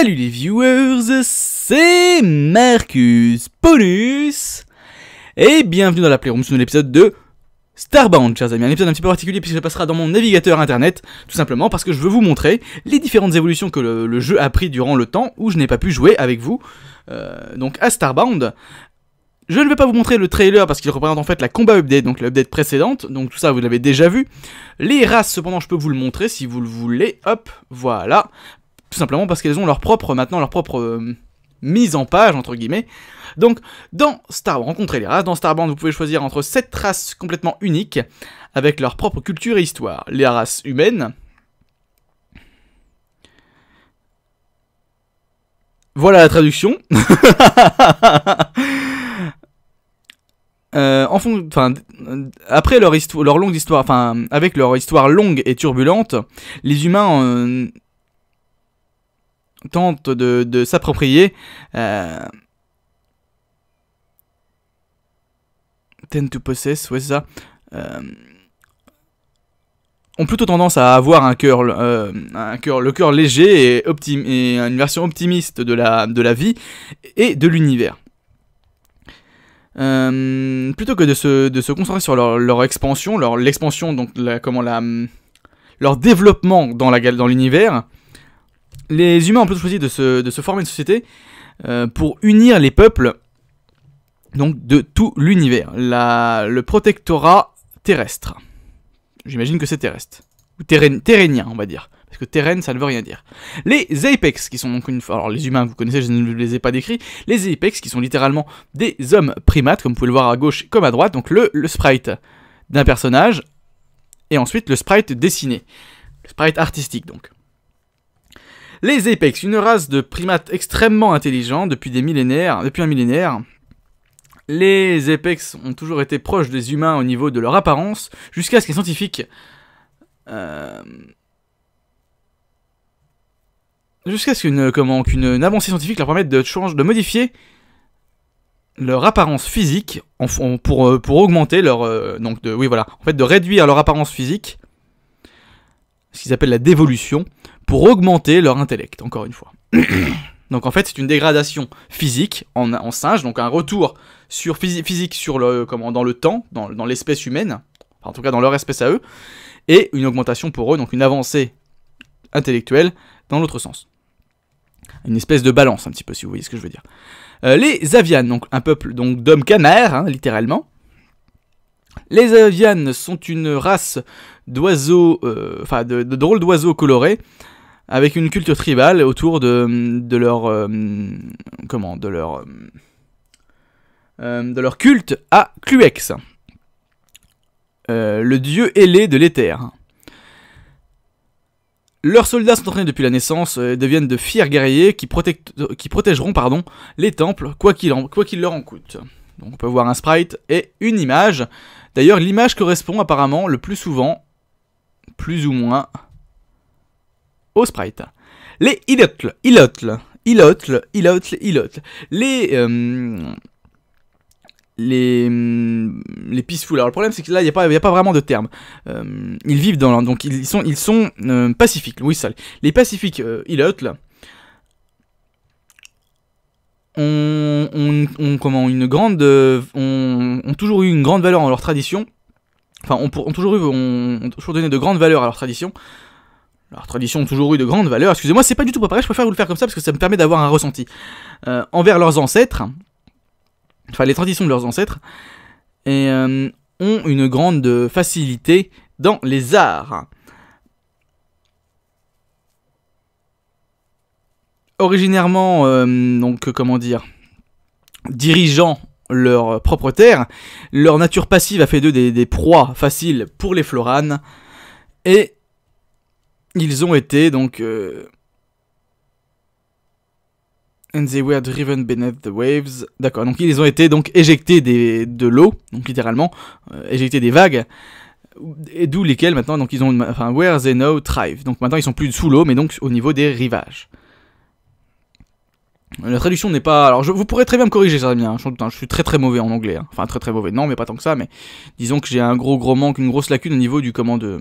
Salut les viewers, c'est Marcus Polus et bienvenue dans la Playroom sur l'épisode de Starbound, chers amis. Un épisode un petit peu particulier puisque je passera dans mon navigateur internet, tout simplement parce que je veux vous montrer les différentes évolutions que le, jeu a pris durant le temps où je n'ai pas pu jouer avec vous, euh, donc à Starbound. Je ne vais pas vous montrer le trailer parce qu'il représente en fait la combat update, donc l'update précédente, donc tout ça vous l'avez déjà vu. Les races cependant je peux vous le montrer si vous le voulez, hop, voilà. Tout simplement parce qu'elles ont leur propre, maintenant, leur propre euh, mise en page, entre guillemets. Donc, dans Starbound, rencontrez les races. Dans Starbound, vous pouvez choisir entre sept races complètement uniques, avec leur propre culture et histoire. Les races humaines. Voilà la traduction. Euh, en fond, après leur, histoire, leur longue histoire, enfin, avec leur histoire longue et turbulente, les humains euh, tente de, s'approprier. Euh, Tend to possess, ouais, c'est ça. Euh, ont plutôt tendance à avoir un cœur, euh, un cœur, le cœur léger et, une version optimiste de la, de la vie et de l'univers. plutôt que de se, de se concentrer sur leur, expansion, leur l'expansion donc comment la, leur développement dans la dans l'univers, les humains ont plutôt choisi de se, former une société euh, pour unir les peuples donc de tout l'univers. Le protectorat terrestre. J'imagine que c'est terrestre. Ou terrénien, on va dire. Parce que terrain, ça ne veut rien dire. Les apex, qui sont donc une... Alors les humains, vous connaissez, je ne les ai pas décrits. Les apex, qui sont littéralement des hommes primates, comme vous pouvez le voir à gauche comme à droite. Donc le, le sprite d'un personnage, et ensuite le sprite dessiné. Le sprite artistique, donc. Les Apex, une race de primates extrêmement intelligents depuis des millénaires, depuis un millénaire. Les Apex ont toujours été proches des humains au niveau de leur apparence, jusqu'à ce que les scientifiques... Euh, jusqu'à ce qu'une avancée scientifique leur permette de, change, de modifier leur apparence physique pour, euh, pour augmenter leur euh, donc de oui voilà en fait de réduire leur apparence physique ce qu'ils appellent la dévolution pour augmenter leur intellect, encore une fois. donc en fait, c'est une dégradation physique en, singe, donc un retour sur physique sur le, comment, dans le temps, dans, l'espèce humaine, en tout cas dans leur espèce à eux, et une augmentation pour eux, donc une avancée intellectuelle dans l'autre sens. Une espèce de balance, un petit peu, si vous voyez ce que je veux dire. Euh, les Avianes, donc un peuple donc d'hommes canards, hein, littéralement. Les Avianes sont une race d'oiseaux, euh, enfin de drôles d'oiseaux colorés, avec une culture tribale autour de, leur euh, comment de leur euh, de leur culte à Cluex, euh, le dieu ailé de l'éther. Leurs soldats sont entraînés depuis la naissance et deviennent de fiers guerriers qui, qui protégeront pardon, les temples, quoi qu'il leur en coûte. Donc on peut voir un sprite et une image. D'ailleurs, l'image correspond apparemment le plus souvent, plus ou moins, sprite. Les ilotl, ilotl, ilotl, ilotl, ilotl. Les... Euh, les, mm, les peaceful. Alors le problème c'est que là il n'y a, a, pas vraiment de terme. Euh, ils vivent dans donc ils sont, ils sont euh, pacifiques. Oui ça. Les pacifiques euh, Ilotl ont, ont, comment, une grande, ont, ont, toujours eu une grande valeur en leur tradition. Enfin ont, toujours eu, ont, toujours donné de grandes valeurs à leur tradition leurs tradition ont toujours eu de grandes valeurs. Excusez-moi, c'est pas du tout pas pareil, je préfère vous le faire comme ça parce que ça me permet d'avoir un ressenti. Euh, envers leurs ancêtres, enfin les traditions de leurs ancêtres, et euh, ont une grande euh, facilité dans les arts. Originairement, donc comment dire, dirigeant leur propre terre, leur nature passive a fait d'eux des proies faciles pour les floranes, et ils ont été donc. Euh, and they were driven beneath the waves. D'accord, donc ils ont été donc éjectés des, de l'eau, donc littéralement, euh, éjectés des vagues, et d'où lesquels maintenant, donc ils ont, enfin, where they now thrive. Donc maintenant ils sont plus sous l'eau, mais donc au niveau des rivages. Euh, la traduction n'est pas. Alors, je, vous pourrez très bien me corriger, ça bien. Hein, je, suis très très mauvais en anglais. Hein. Enfin, très très mauvais. Non, mais pas tant que ça. Mais disons que j'ai un gros gros manque, une grosse lacune au niveau du comment de,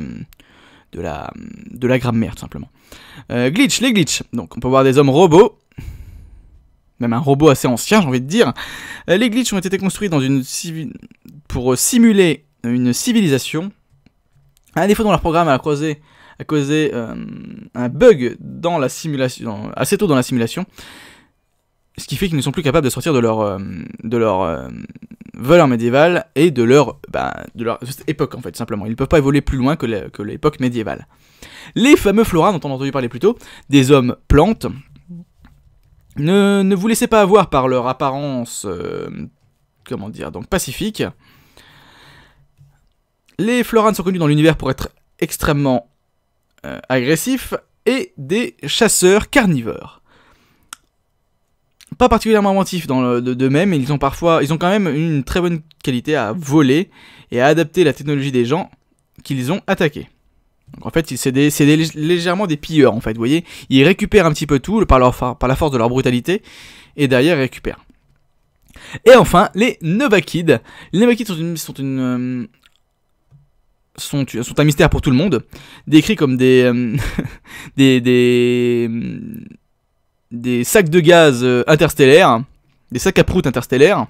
de la, de la grammaire tout simplement. Euh, glitch, les glitches. Donc on peut voir des hommes robots, même un robot assez ancien j'ai envie de dire. Euh, les glitches ont été construits dans une pour euh, simuler une civilisation. Un défaut dans leur programme a causé, a causé un bug dans la simulation, assez tôt dans la simulation. Ce qui fait qu'ils ne sont plus capables de sortir de leur, voleurs médiévales et de leur, bah, de leur époque en fait simplement. Ils ne peuvent pas évoluer plus loin que l'époque médiévale. Les fameux florins, dont on a entendu parler plus tôt, des hommes plantes, ne, vous laissez pas avoir par leur apparence, euh, comment dire, donc pacifique. Les florans sont connus dans l'univers pour être extrêmement euh, agressifs et des chasseurs carnivores pas particulièrement inventifs dans le, de, de, même, ils ont parfois, ils ont quand même une très bonne qualité à voler et à adapter la technologie des gens qu'ils ont attaqués. Donc en fait, c'est des, c'est légèrement des pilleurs en fait, vous voyez, ils récupèrent un petit peu tout par, leur, par la force de leur brutalité et derrière ils récupèrent. Et enfin, les Novakids. Les Novakids sont une, sont une euh, sont, un mystère pour tout le monde, décrits comme des, euh, des, des, des sacs de gaz euh, interstellaires, des sacs à proutes interstellaires.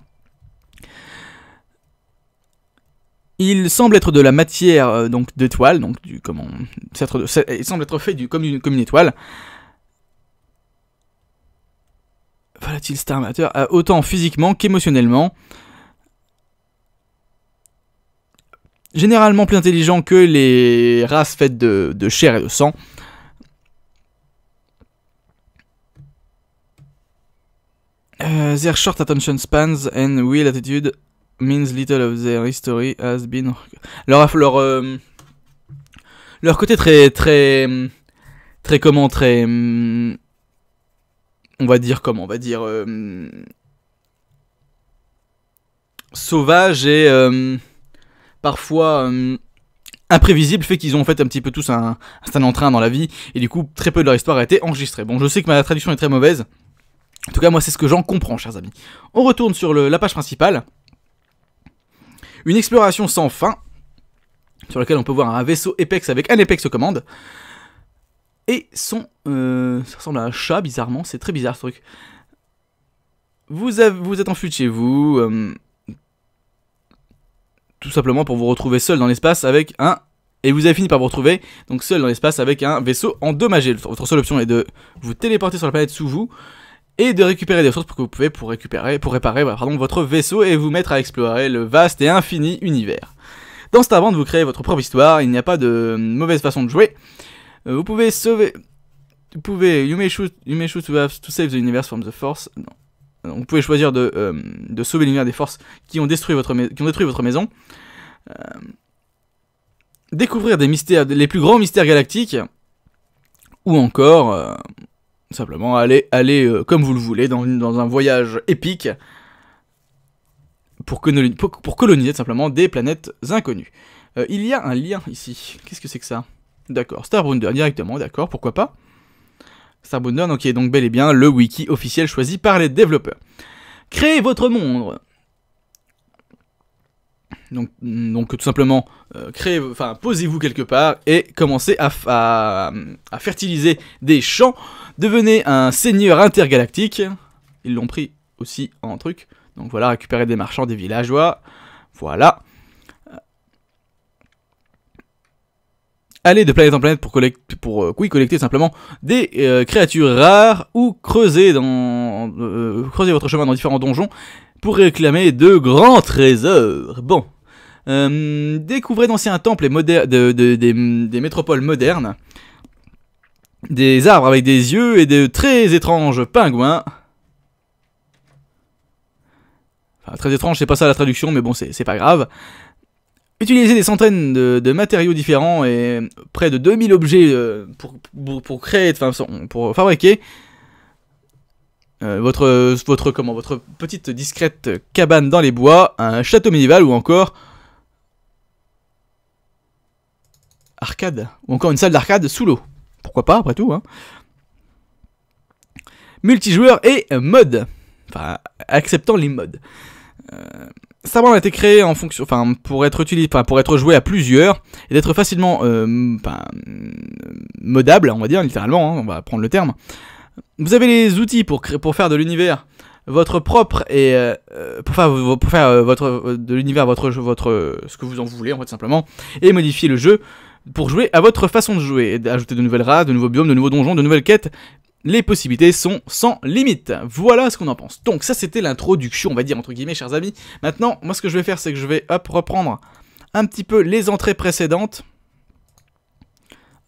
Il semble être de la matière euh, donc d'étoile, donc du comment, il semble être fait du, comme, une, comme étoile. Volatile star Matter euh, autant physiquement qu'émotionnellement. Généralement plus intelligent que les races faites de, de chair et de sang. Euh, their short attention spans and will attitude means little of their history has been. Leur leur euh, leur côté très très très comment très mm, on va dire comment on va dire euh, sauvage et parfois imprévisible fait qu'ils ont fait un petit peu tous un, un train dans la vie et du coup très peu de leur histoire a été enregistrée. Bon, je sais que ma traduction est très mauvaise. En tout cas, moi, c'est ce que j'en comprends, chers amis. On retourne sur la page principale. Une exploration sans fin, sur laquelle on peut voir un vaisseau Apex avec un Apex aux commandes. Et son... Euh, ça ressemble à un chat, bizarrement. C'est très bizarre, ce truc. Vous, vous êtes en fuite chez vous. Euh, tout simplement pour vous retrouver seul dans l'espace avec un... Et vous avez fini par vous retrouver, donc seul dans l'espace avec un vaisseau endommagé. Votre seule option est de vous téléporter sur la planète sous vous, et de récupérer des ressources que vous pouvez pour récupérer, pour réparer pardon, votre vaisseau et vous mettre à explorer le vaste et infini univers. Dans de vous créez votre propre histoire, il n'y a pas de mauvaise façon de jouer. Euh, vous pouvez sauver... Vous pouvez... You may choose, you may choose to, save the universe from the force. Non. Vous pouvez choisir de, euh, de sauver l'univers des forces qui ont, détruit votre, qui ont détruit votre maison. Euh, découvrir des mystères, les plus grands mystères galactiques. Ou encore, euh, Simplement, allez, aller euh, comme vous le voulez, dans, un voyage épique pour, coloniser, simplement des planètes inconnues. Euh, il y a un lien ici. Qu'est-ce que c'est que ça D'accord, Starbounder directement, d'accord, pourquoi pas Starbounder, donc, qui est donc bel et bien le wiki officiel choisi par les développeurs. Créez votre monde donc, tout simplement, euh, posez-vous quelque part et commencez à, fertiliser des champs. Devenez un seigneur intergalactique. Ils l'ont pris aussi en truc. Donc voilà, récupérer des marchands, des villageois. Voilà. allez de planète en planète pour, collecter, pour euh, oui, collecter simplement des euh, créatures rares ou creuser, dans, creuser votre chemin dans différents donjons pour réclamer de grands trésors. Bon, euh, découvrez d'anciens temples et des, métropoles modernes, des arbres avec des yeux et de très étranges pingouins. très étrange, c'est pas ça la traduction, mais bon, c'est pas grave. Utilisez des centaines de, matériaux différents et près de 2000 objets euh, pour, créer, enfin, pour fabriquer euh, votre, comment, votre petite discrète cabane dans les bois, un château médiéval ou encore arcade, ou encore une salle d'arcade sous l'eau. Pourquoi pas, après tout. Hein. Multijoueur et mode. Enfin, acceptant les modes. Ça euh, Starbound a été créé en fonction, enfin, pour être utilisé, pour être joué à plusieurs et d'être facilement euh, modable, on va dire littéralement, hein, on va prendre le terme. Vous avez les outils pour, pour faire de l'univers votre propre et euh, pour faire, votre de l'univers votre votre ce que vous en voulez en fait simplement et modifier le jeu pour jouer à votre façon de jouer, ajouter de nouvelles races, de nouveaux biomes, de nouveaux donjons, de nouvelles quêtes. Les possibilités sont sans limite. Voilà ce qu'on en pense. Donc ça c'était l'introduction, on va dire entre guillemets, chers amis. Maintenant, moi ce que je vais faire, c'est que je vais reprendre un petit peu les entrées précédentes.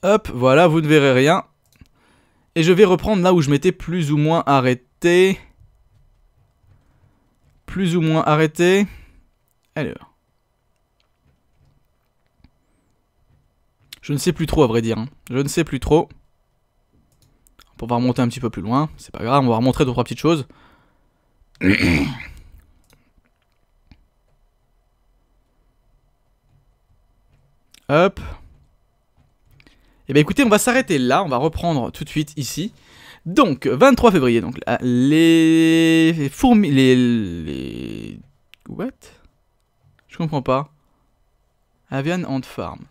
Hop, voilà, vous ne verrez rien. Et je vais reprendre là où je m'étais plus ou moins arrêté. Plus ou moins arrêté. Alors. Je ne sais plus trop, à vrai dire. Hein. Je ne sais plus trop. On va remonter un petit peu plus loin. C'est pas grave, on va remontrer deux, trois petites choses. Hop. eh bien écoutez, on va s'arrêter là, on va reprendre tout de suite ici. Donc, 23 février, donc les fourmis... Les, les... What Je comprends pas. Avian ant Farm.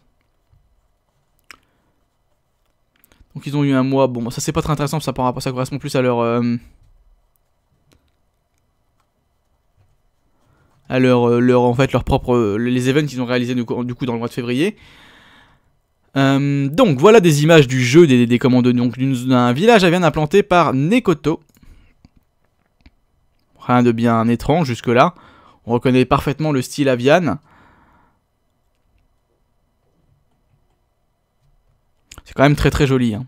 Donc ils ont eu un mois. Bon, ça c'est pas très intéressant, ça, que ça correspond plus à leur... Euh, à euh, leur, en fait, leur propre... Euh, les events qu'ils ont réalisés du coup, dans le mois de février. donc voilà des images du jeu des, commandes donc d'un village à implanté par Nekoto. Rien de bien étrange jusque là. On reconnaît parfaitement le style Avian. C'est quand même très très joli. Hein.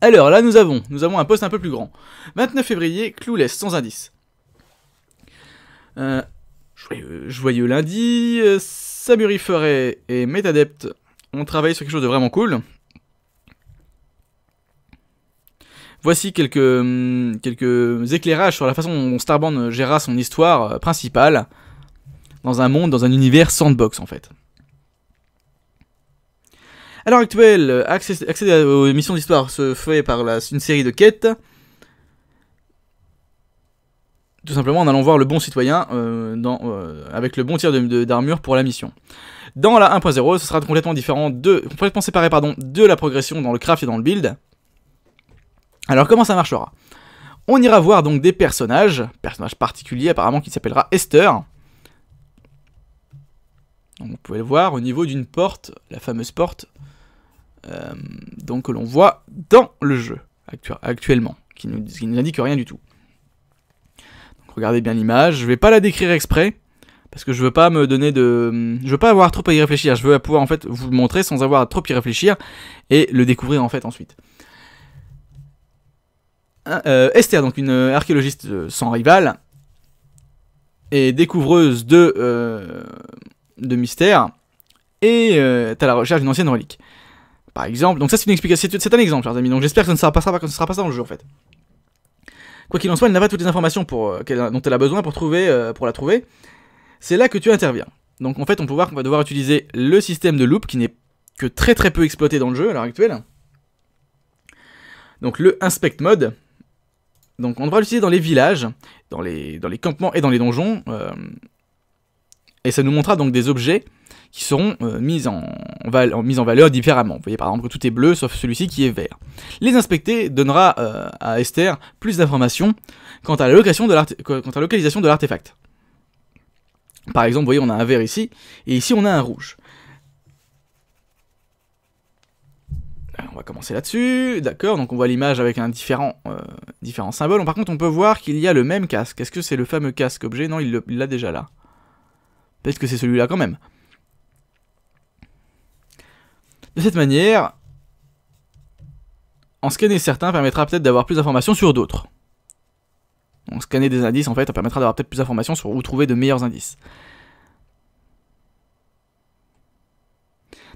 Alors là nous avons, nous avons un poste un peu plus grand. 29 février, Clouless, sans indice. Euh, joyeux, lundi, Saburi euh, Samuri et Metadept ont travaillé sur quelque chose de vraiment cool. Voici quelques, hum, quelques éclairages sur la façon dont Starbound gérera son histoire euh, principale dans un monde, dans un univers sandbox en fait. À l'heure actuelle, accéder aux missions d'histoire se fait par une série de quêtes. Tout simplement en allant voir le bon citoyen euh, euh, avec le bon tir d'armure pour la mission. Dans la 1.0, ce sera complètement différent de, complètement séparé pardon, de la progression dans le craft et dans le build. Alors comment ça marchera On ira voir donc des personnages, personnage particulier apparemment qui s'appellera Esther. vous pouvez le voir au niveau d'une porte, la fameuse porte euh, donc que l'on voit dans le jeu actuellement, qui, ne nous indique rien du tout. regardez bien l'image, je ne vais pas la décrire exprès, parce que je veux pas me donner de... Je veux pas avoir trop à y réfléchir, je veux pouvoir en fait vous le montrer sans avoir à trop y réfléchir, et le découvrir en fait ensuite. Ah, euh, Esther, donc une archéologiste euh, sans rival, et découvreuse de, mystères, et est à la recherche d'une ancienne relique. Par exemple, donc ça c'est une explication, c'est un exemple, chers amis. Donc j'espère que ça ne sera pas ça, ce sera pas ça dans le jeu en fait. Quoi qu'il en soit, elle n'a pas toutes les informations euh, dont elle a besoin pour, trouver, euh, pour la trouver. C'est là que tu interviens. Donc en fait, on peut voir qu'on va devoir utiliser le système de loop qui n'est que très très peu exploité dans le jeu à l'heure actuelle. Donc le inspect mode. Donc on devra l'utiliser dans les villages, dans les, dans les campements et dans les donjons. Euh, et ça nous montrera donc des objets qui seront euh, mises, en, en, en valeur différemment. Vous voyez par exemple que tout est bleu sauf celui-ci qui est vert. Les inspecter donnera euh, à Esther plus d'informations quant à la, quant à localisation de l'artefact. Par exemple, vous voyez, on a un vert ici, et ici on a un rouge. on va commencer là-dessus, d'accord, donc on voit l'image avec un différent, euh, différent symbole. Par contre, on peut voir qu'il y a le même casque. Est-ce que c'est le fameux casque objet Non, il l'a déjà là. Peut-être que c'est celui-là quand même. De cette manière, en scanner certains permettra peut-être d'avoir plus d'informations sur d'autres. En scanner des indices, en fait, permettra d'avoir peut-être plus d'informations sur où trouver de meilleurs indices.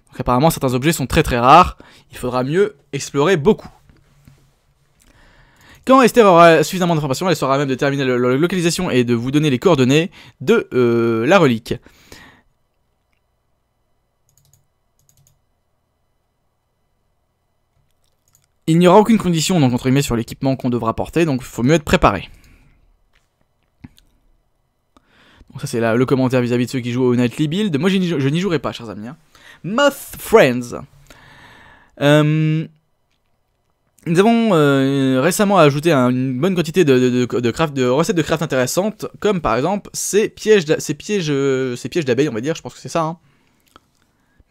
Donc apparemment, certains objets sont très très rares. Il faudra mieux explorer beaucoup. Quand Esther aura suffisamment d'informations, elle sera même de terminer la localisation et de vous donner les coordonnées de euh, la relique. Il n'y aura aucune condition, donc entre guillemets, sur l'équipement qu'on devra porter, donc il faut mieux être préparé. Donc ça c'est le commentaire vis-à-vis de ceux qui jouent au Nightly Build. Moi je, n'y jouerai pas, chers amis. Hein. Moth Friends. Euh, nous avons euh, récemment ajouté une bonne quantité de, de, craft, de recettes de craft intéressantes, comme par exemple ces pièges, ces pièges, euh, ces pièges d'abeilles, on va dire, je pense que c'est ça. Hein.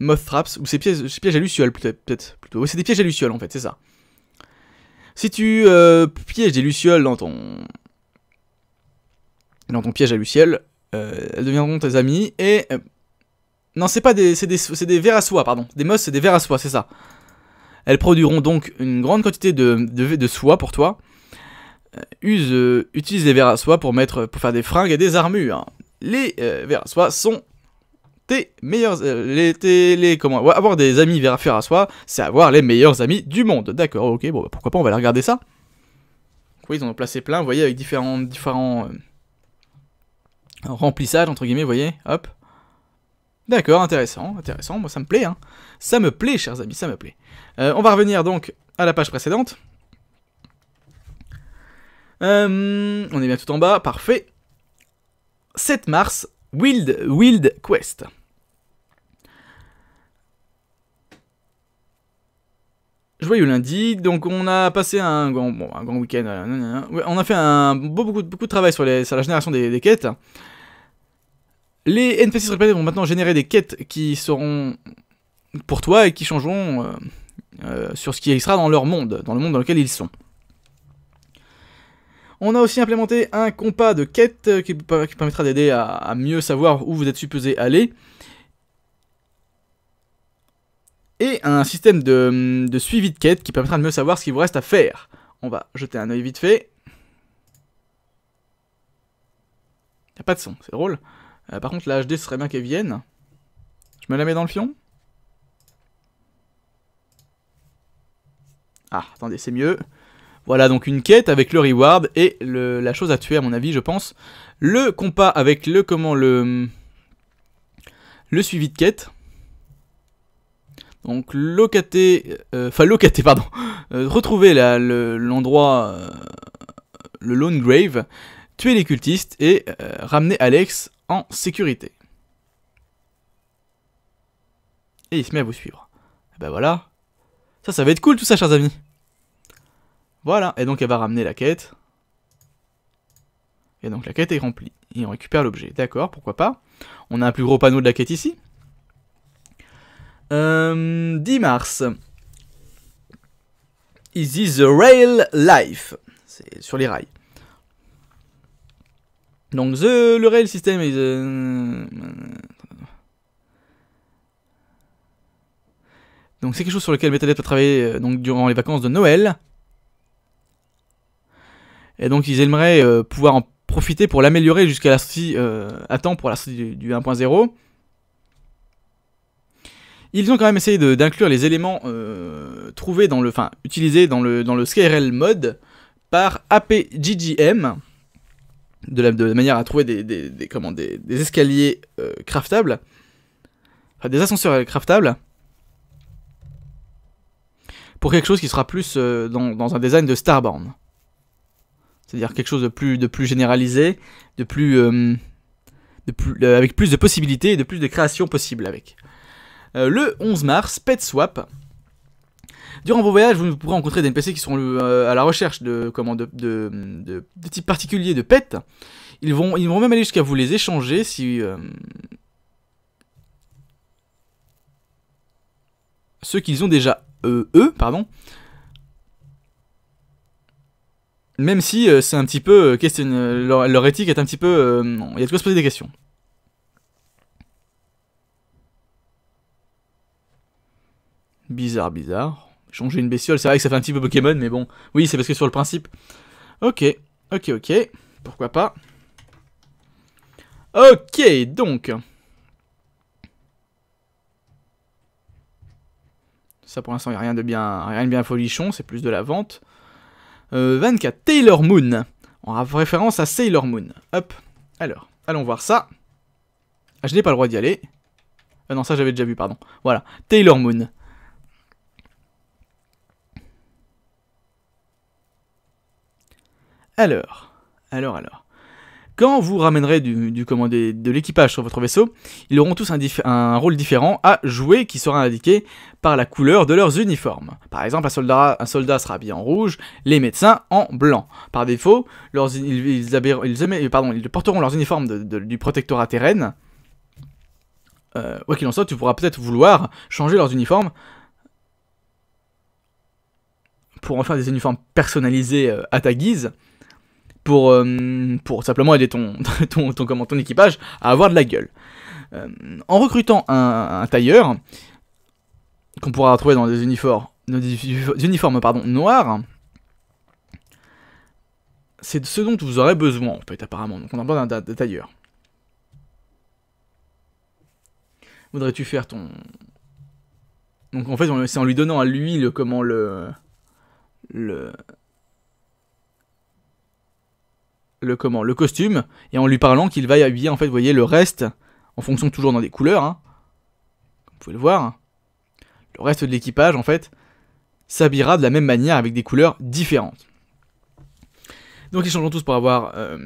Moth Traps, ou ces pièges, pièges à lucioles peut-être. Plutôt. Oui, c'est des pièges à lucioles en fait, c'est ça. Si tu euh, pièges des lucioles dans ton dans ton piège à lucioles, euh, elles deviendront tes amies et euh, non, c'est pas des c'est des c'est vers à soie, pardon. Des mosses, c'est des vers à soie, c'est ça. Elles produiront donc une grande quantité de, de, de soie pour toi. Use, utilise les vers à soie pour, mettre, pour faire des fringues et des armures. Les vers à soie sont tes meilleurs euh, les, comment avoir des amis vers affaire à soi, c'est avoir les meilleurs amis du monde. D'accord, ok, bon bah, pourquoi pas, on va aller regarder ça. Oui, ils en ont placé plein, vous voyez, avec différents différents remplissage euh, remplissages entre guillemets, vous voyez, hop. D'accord, intéressant, intéressant, moi ça me plaît, hein. Ça me plaît, chers amis, ça me plaît. Euh, on va revenir donc à la page précédente. on est bien tout en bas, parfait. 7 mars, Wild, Wild Quest. Joyeux lundi, donc on a passé un grand, grand week-end, euh, on a fait beaucoup, de travail sur, la génération des, quêtes. Les NPCs vont maintenant générer des quêtes qui seront pour toi et qui changeront euh, euh, sur ce qui sera dans leur monde, dans le monde dans lequel ils sont. On a aussi implémenté un compas de quêtes qui, permettra d'aider à mieux savoir où vous êtes supposé aller et un système hum, de, suivi de quête qui permettra de mieux savoir ce qu'il vous reste à faire. On va jeter un œil vite fait. Y a pas de son, c'est drôle. Euh, par contre, la HD, serait bien qu'elle vienne. Je me la mets dans le fion Ah, attendez, c'est mieux. Voilà donc une quête avec le reward et la chose à tuer à mon avis je pense. Le compas avec le comment le, hum, le suivi de quête. Donc locater, euh, enfin locater, pardon, euh, retrouver l'endroit, euh, le, Lone Grave, tuer les cultistes et ramener Alex en sécurité. Et il se met à vous suivre. Et eh ben voilà. Ça, ça va être cool tout ça, chers amis. Voilà, et donc elle va ramener la quête. Et donc la quête est remplie. Et on récupère l'objet. D'accord, pourquoi pas. On a un plus gros panneau de la quête ici. 10 euh, mars. Is this the rail life. C'est sur les rails. Donc, the, le rail system is... Euh, donc, c'est quelque chose sur lequel Metalhead a travaillé euh, donc, durant les vacances de Noël. Et donc, ils aimeraient pouvoir en profiter pour l'améliorer jusqu'à la sortie à temps pour la sortie du 1.0 ils ont quand même essayé d'inclure les éléments euh, trouvés dans le, enfin, utilisés dans le, dans le SkyRL mode par APGGM, de la, de la manière à trouver des, des, des, comment, des escaliers euh, craftables, des ascenseurs euh, craftables, pour quelque chose qui sera plus dans, dans, un design de Starborn. C'est-à-dire quelque chose de plus, de plus généralisé, de plus, de plus avec plus de possibilités et de plus de créations possibles avec. Euh, le 11 mars, PetSwap. Durant vos voyages, vous pourrez rencontrer des NPC qui seront euh, à la recherche de, comment, de, de, types particuliers de pets. Ils vont, ils vont même aller jusqu'à vous les échanger si... Euh, ceux qu'ils ont déjà, eux, pardon. Même si c'est un petit peu... Question, leur, leur, éthique est un petit peu... Il y a de quoi se poser des questions. Bizarre, bizarre. Changer une bestiole, c'est vrai que ça fait un petit peu Pokémon, mais bon. Oui, c'est parce que sur le principe. Ok, ok, ok. Pourquoi pas. Ok, donc. Ça pour l'instant, il n'y a rien de bien, rien de bien folichon, c'est plus de la vente. Euh, 24, Taylor Moon, en référence à Sailor Moon. Hop, alors, allons voir ça. Ah, je n'ai pas le droit d'y aller. Ah non, ça j'avais déjà vu, pardon. Voilà, Taylor Moon. Alors, alors, alors. Quand vous ramènerez du, du de, l'équipage sur votre vaisseau, ils auront tous un, rôle différent à jouer qui sera indiqué par la couleur de leurs uniformes. Par exemple, un soldat, sera habillé en rouge, les médecins en blanc. Par défaut, ils, euh, pardon, ils, porteront leurs uniformes du protectorat terrain. Euh, quoi qu'il en soit, tu pourras peut-être vouloir changer leurs uniformes pour en faire des uniformes personnalisés euh, à ta guise. Euh, pour, simplement aider ton, ton, équipage à avoir de la gueule. Euh, en recrutant un, tailleur, qu'on pourra retrouver dans des uniformes, uniformes pardon, noirs, c'est ce dont vous aurez besoin en fait apparemment, donc on a besoin d'un tailleur. Voudrais-tu faire ton... Donc en fait c'est en lui donnant à lui le comment le... le le comment le costume et en lui parlant qu'il va y habiller en fait vous voyez le reste en fonction toujours dans des couleurs hein. vous pouvez le voir le reste de l'équipage en fait s'habillera de la même manière avec des couleurs différentes donc ils changeront tous pour avoir euh,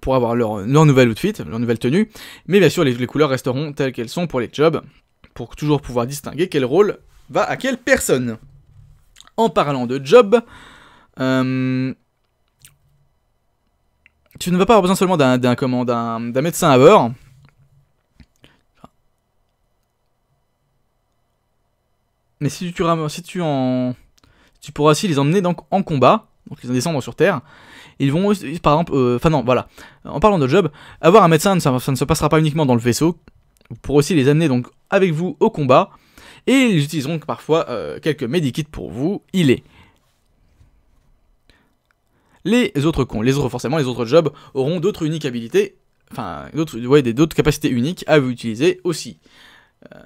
pour avoir leur, leur nouvel outfit, leur nouvelle tenue, mais bien sûr les, les couleurs resteront telles qu'elles sont pour les jobs, pour toujours pouvoir distinguer quel rôle va à quelle personne. En parlant de job, euh, tu ne vas pas avoir besoin seulement d'un d'un médecin à bord. Mais si tu, si tu en tu pourras aussi les emmener donc en combat, donc ils descendre sur Terre. Ils vont, par exemple, euh, enfin non, voilà. En parlant de job, avoir un médecin, ça, ne se passera pas uniquement dans le vaisseau. Vous pourrez aussi les amener donc avec vous au combat. Et ils utiliseront parfois euh, quelques medikits pour vous. Il est. Les autres cons, les autres forcément, les autres jobs auront d'autres uniques habilités, enfin d'autres, ouais, d'autres capacités uniques à vous utiliser aussi. Euh,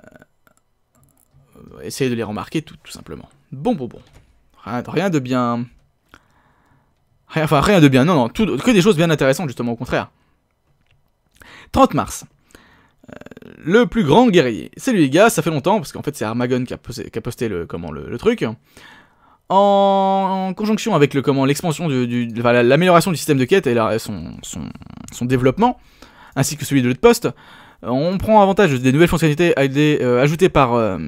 essayez de les remarquer tout, simplement. Bon, bon, bon. Rien, de bien... Rien, enfin, rien de bien, non, non, que des choses bien intéressantes, justement, au contraire. 30 mars. Euh, le plus grand guerrier. C'est lui, les gars, ça fait longtemps, parce qu'en fait, c'est Armagon qui a, posté, le, comment, le truc en, conjonction avec le comment l'expansion du, l'amélioration du système de quête et son, développement ainsi que celui de l'autre poste on prend avantage des nouvelles fonctionnalités euh, ajoutées par euh,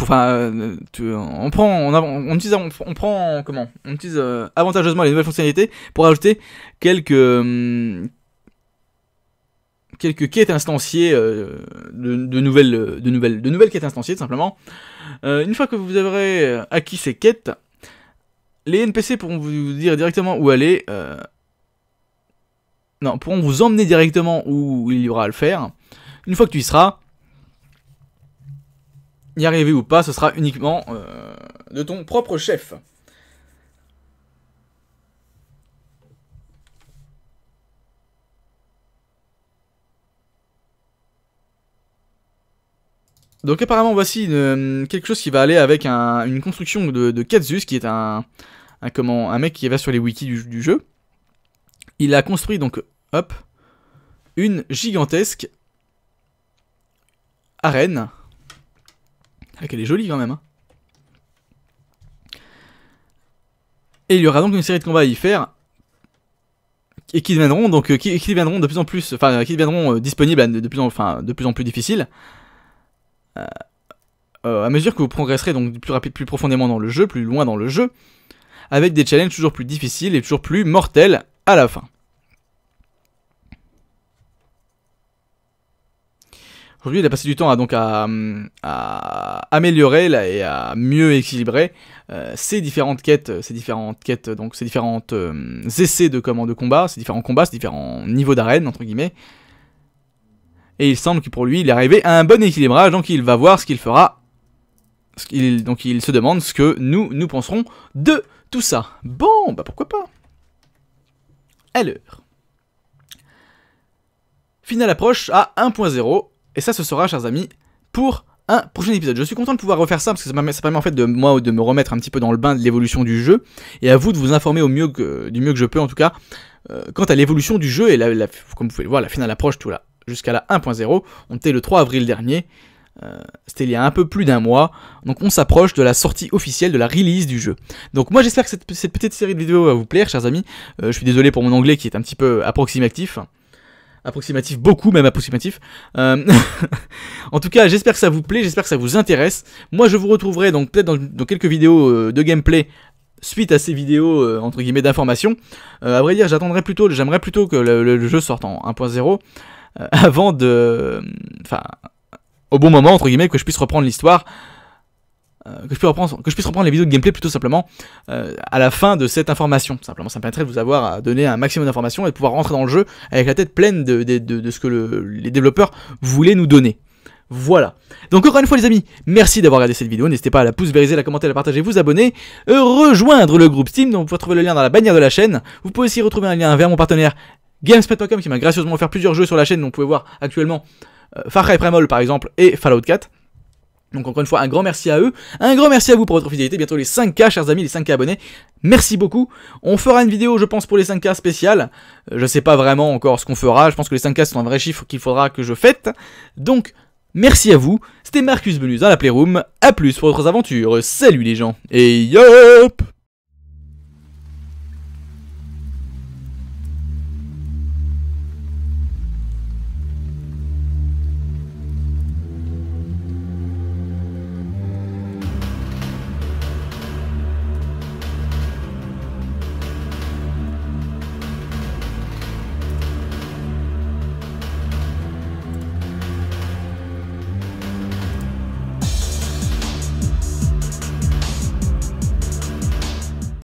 enfin, euh, on prend on, on, utilise, on, prend comment on utilise avantageusement les nouvelles fonctionnalités pour ajouter quelques hum, quelques quêtes instanciées de, de, nouvelles de nouvelles de nouvelles quêtes instanciées tout simplement euh, une fois que vous aurez euh, acquis ces quêtes, les NPC pourront vous dire directement où aller. Euh, non, pourront vous emmener directement où il y aura à le faire. Une fois que tu y seras, y arriver ou pas, ce sera uniquement de ton propre chef. Donc apparemment voici euh, quelque chose qui va aller avec une construction de, Katsus, qui est un, mec qui va sur les wikis du, jeu. Il a construit donc, hop, une gigantesque arène. Ah, elle est jolie quand même. Hein. Et il y aura donc une série de combats à y faire. Et qui deviendront donc euh, qui, de plus en plus, enfin euh, disponibles plus en, enfin, de plus en plus difficiles. Euh, euh, à mesure que vous progresserez donc plus, rapide, plus profondément dans le jeu, plus loin dans le jeu, avec des challenges toujours plus difficiles et toujours plus mortels à la fin. Aujourd'hui, il a passé du temps à, donc, à, améliorer là, et à mieux équilibrer euh, ces différentes quêtes, ces différentes quêtes, donc ces différentes essais de, comment, de combat, ces différents combats, ces différents niveaux d'arène, entre guillemets, et il semble que pour lui, il est arrivé à un bon équilibrage, donc il va voir ce qu'il fera. donc il se demande ce que nous, nous penserons de tout ça. Bon, bah pourquoi pas Alors. Finale approche à 1.0, et ça ce sera, chers amis, pour un prochain épisode. Je suis content de pouvoir refaire ça parce que ça permet, en fait de moi de me remettre un petit peu dans le bain de l'évolution du jeu et à vous de vous informer au mieux que, du mieux que je peux en tout cas euh, quant à l'évolution du jeu et comme vous pouvez le voir la finale approche tout là jusqu'à la 1.0. On était le 3 avril dernier. Euh, c'était il y a un peu plus d'un mois, donc on s'approche de la sortie officielle, de la release du jeu. Donc moi j'espère que cette, petite série de vidéos va vous plaire, chers amis. Euh, je suis désolé pour mon anglais qui est un petit peu approximatif approximatif, beaucoup même approximatif. Euh, en tout cas, j'espère que ça vous plaît, j'espère que ça vous intéresse. Moi, je vous retrouverai donc peut-être dans, quelques vidéos de gameplay suite à ces vidéos entre guillemets d'information. à vrai dire, j'attendrai plutôt, j'aimerais plutôt que le, jeu sorte en 1.0. Euh, avant de. Enfin, au bon moment, entre guillemets, que je puisse reprendre l'histoire. Euh, que je, puisse reprendre, que je puisse reprendre les vidéos de gameplay plutôt simplement euh, à la fin de cette information. Simplement, ça me permettrait de vous avoir donné un maximum d'informations et de pouvoir rentrer dans le jeu avec la tête pleine de, ce que les développeurs voulaient nous donner. Voilà. Donc encore une fois les amis, merci d'avoir regardé cette vidéo. N'hésitez pas à la pouce vériser, la commenter, la partager, vous abonner, rejoindre le groupe Steam. Donc vous pouvez trouver le lien dans la bannière de la chaîne. Vous pouvez aussi retrouver un lien vers mon partenaire Gamespot.com qui m'a gracieusement offert plusieurs jeux sur la chaîne, on vous pouvez voir actuellement euh, Far Cry Primal par exemple et Fallout 4. Donc encore une fois, un grand merci à eux. Un grand merci à vous pour votre fidélité. Bientôt les 5K, chers amis, les 5K abonnés. Merci beaucoup. On fera une vidéo, je pense, pour les 5K spéciales. Euh, je ne sais pas vraiment encore ce qu'on fera. Je pense que les 5K sont un vrai chiffre qu'il faudra que je fête. Donc, merci à vous. C'était Marcus Benus dans la Playroom. A plus pour d'autres aventures. Salut les gens. Et yop